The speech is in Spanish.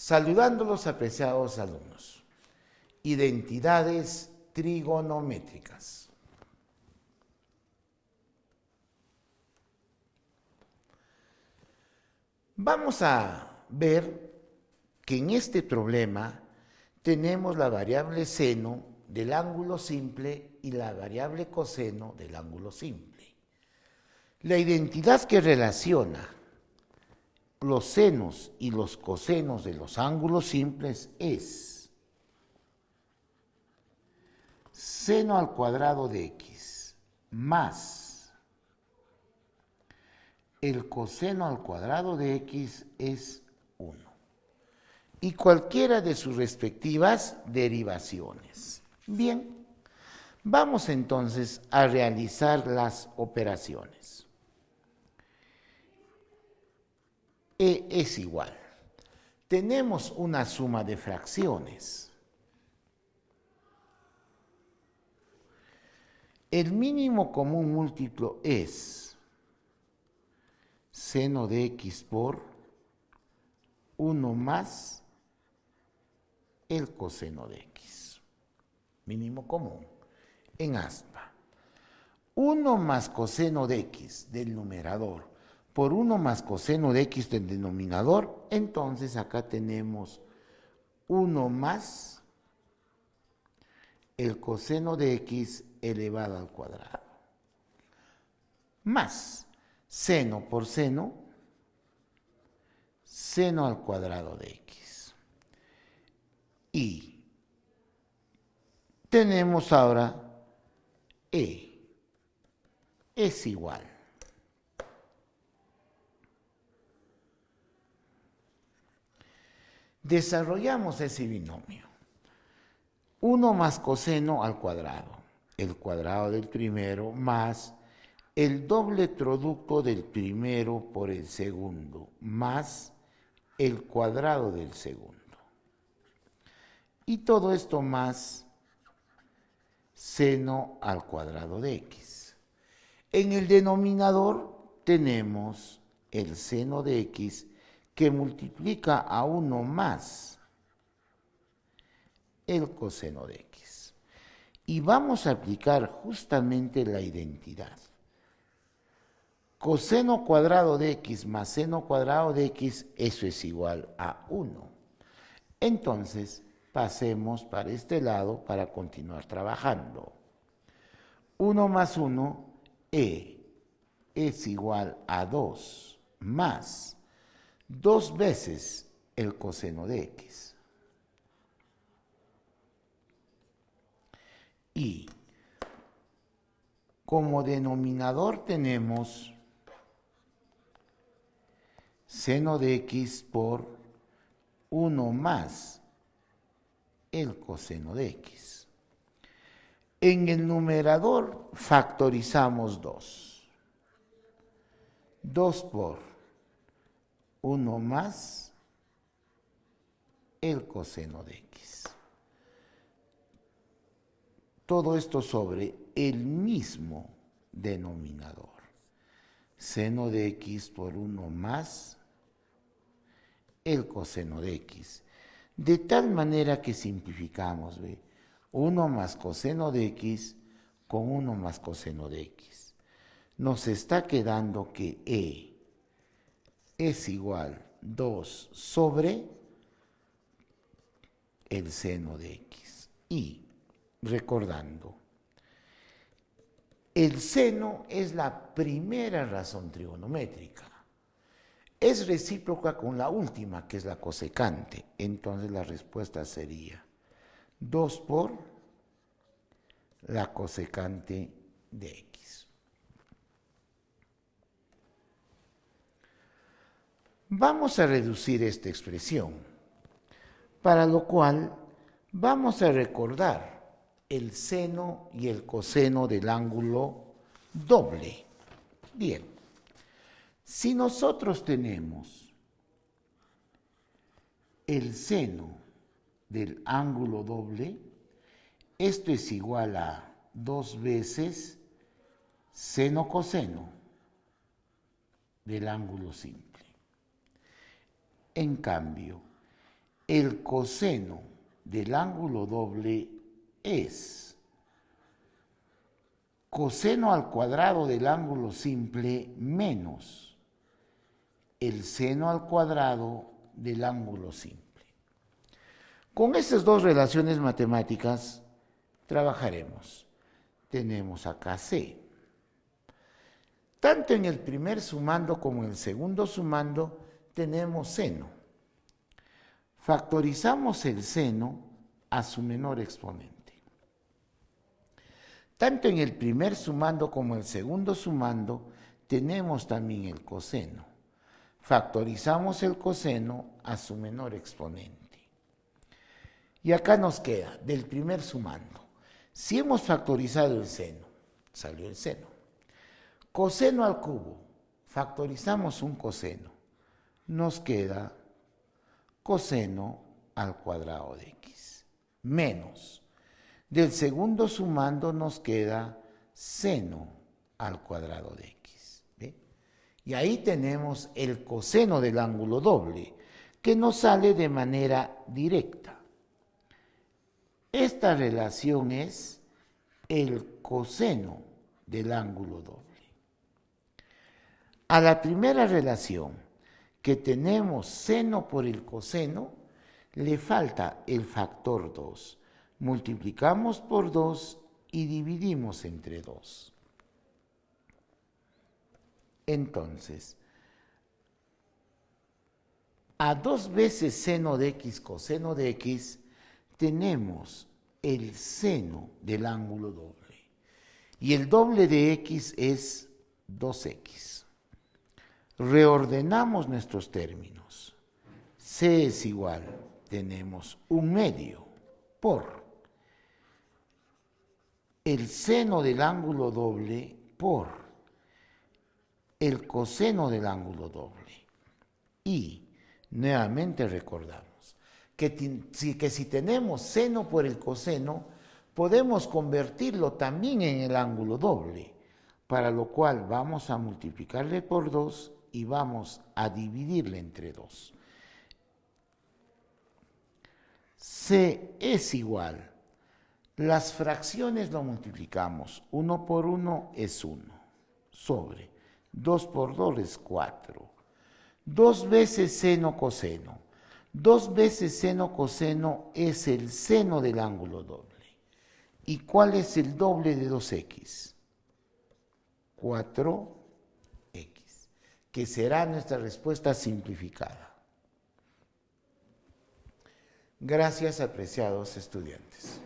Saludando los apreciados alumnos. Identidades trigonométricas. Vamos a ver que en este problema tenemos la variable seno del ángulo simple y la variable coseno del ángulo simple. La identidad que relaciona los senos y los cosenos de los ángulos simples es seno al cuadrado de x más el coseno al cuadrado de x es 1 y cualquiera de sus respectivas derivaciones. Bien, vamos entonces a realizar las operaciones. E es igual. Tenemos una suma de fracciones. El mínimo común múltiplo es seno de x por 1 más el coseno de x. Mínimo común en aspa. 1 más coseno de x del numerador por 1 más coseno de x del denominador, entonces acá tenemos 1 más el coseno de x elevado al cuadrado, más seno por seno, seno al cuadrado de x. Y tenemos ahora e es igual Desarrollamos ese binomio. 1 más coseno al cuadrado, el cuadrado del primero más el doble producto del primero por el segundo, más el cuadrado del segundo. Y todo esto más seno al cuadrado de x. En el denominador tenemos el seno de x que multiplica a uno más el coseno de x. Y vamos a aplicar justamente la identidad. Coseno cuadrado de x más seno cuadrado de x, eso es igual a 1. Entonces, pasemos para este lado para continuar trabajando. 1 más 1, e, es igual a 2, más dos veces el coseno de x. Y como denominador tenemos seno de x por Uno más el coseno de x. En el numerador factorizamos dos. Dos por 1 más el coseno de x. Todo esto sobre el mismo denominador. Seno de x por 1 más el coseno de x. De tal manera que simplificamos, ¿ve? 1 más coseno de x con 1 más coseno de x. Nos está quedando que e es igual 2 sobre el seno de x. Y recordando, el seno es la primera razón trigonométrica. Es recíproca con la última, que es la cosecante. Entonces la respuesta sería 2 por la cosecante de x. Vamos a reducir esta expresión, para lo cual vamos a recordar el seno y el coseno del ángulo doble. Bien, si nosotros tenemos el seno del ángulo doble, esto es igual a dos veces seno coseno del ángulo simple. En cambio, el coseno del ángulo doble es coseno al cuadrado del ángulo simple menos el seno al cuadrado del ángulo simple. Con estas dos relaciones matemáticas trabajaremos. Tenemos acá C. Tanto en el primer sumando como en el segundo sumando, tenemos seno. Factorizamos el seno a su menor exponente. Tanto en el primer sumando como en el segundo sumando tenemos también el coseno. Factorizamos el coseno a su menor exponente. Y acá nos queda del primer sumando. Si hemos factorizado el seno, salió el seno. Coseno al cubo, factorizamos un coseno nos queda coseno al cuadrado de x, menos del segundo sumando nos queda seno al cuadrado de x. Y ahí tenemos el coseno del ángulo doble, que nos sale de manera directa. Esta relación es el coseno del ángulo doble. A la primera relación, que tenemos seno por el coseno, le falta el factor 2. Multiplicamos por 2 y dividimos entre 2. Entonces, a dos veces seno de x coseno de x, tenemos el seno del ángulo doble. Y el doble de x es 2x reordenamos nuestros términos. C es igual, tenemos un medio por el seno del ángulo doble por el coseno del ángulo doble. Y nuevamente recordamos que, que si tenemos seno por el coseno, podemos convertirlo también en el ángulo doble, para lo cual vamos a multiplicarle por 2 y vamos a dividirla entre dos. C es igual. Las fracciones lo multiplicamos. 1 por 1 es 1. Sobre. 2 por 2 es 4. 2 veces seno coseno. 2 veces seno coseno es el seno del ángulo doble. ¿Y cuál es el doble de 2x? 4 que será nuestra respuesta simplificada. Gracias, apreciados estudiantes.